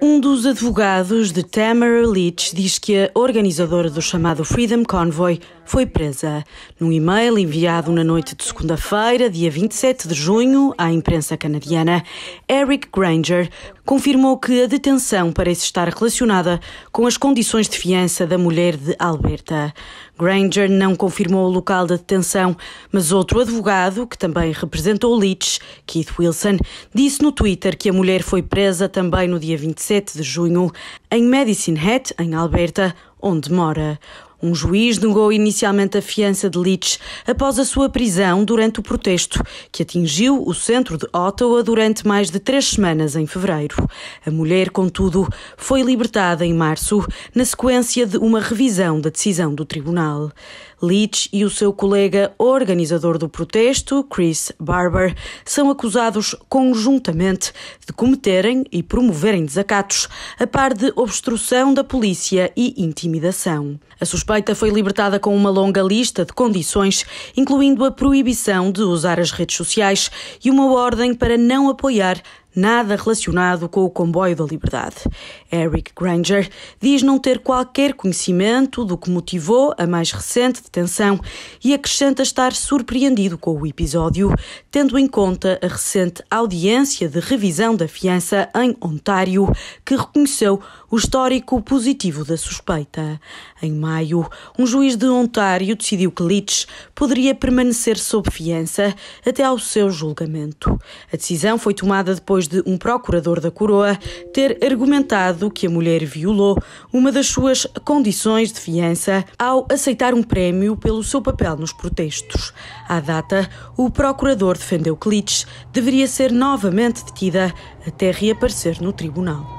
Um dos advogados de Tamara Leach diz que a organizadora do chamado Freedom Convoy foi presa. Num e-mail enviado na noite de segunda-feira, dia 27 de junho, à imprensa canadiana, Eric Granger confirmou que a detenção parece estar relacionada com as condições de fiança da mulher de Alberta. Granger não confirmou o local da detenção, mas outro advogado, que também representou Leach, Keith Wilson, disse no Twitter que a mulher foi presa também no dia 27 de junho, em Medicine Hat, em Alberta, onde mora. Um juiz negou inicialmente a fiança de Leach após a sua prisão durante o protesto, que atingiu o centro de Ottawa durante mais de três semanas em fevereiro. A mulher, contudo, foi libertada em março, na sequência de uma revisão da decisão do tribunal. Leach e o seu colega organizador do protesto, Chris Barber, são acusados conjuntamente de cometerem e promoverem desacatos, a par de obstrução da polícia e intimidação. A suspeita foi libertada com uma longa lista de condições, incluindo a proibição de usar as redes sociais e uma ordem para não apoiar nada relacionado com o comboio da liberdade. Eric Granger diz não ter qualquer conhecimento do que motivou a mais recente detenção e acrescenta estar surpreendido com o episódio, tendo em conta a recente audiência de revisão da fiança em Ontário, que reconheceu o histórico positivo da suspeita. Em maio, um juiz de Ontário decidiu que Leach poderia permanecer sob fiança até ao seu julgamento. A decisão foi tomada depois de um procurador da coroa ter argumentado que a mulher violou uma das suas condições de fiança ao aceitar um prémio pelo seu papel nos protestos. À data, o procurador defendeu que Litsch deveria ser novamente detida até reaparecer no tribunal.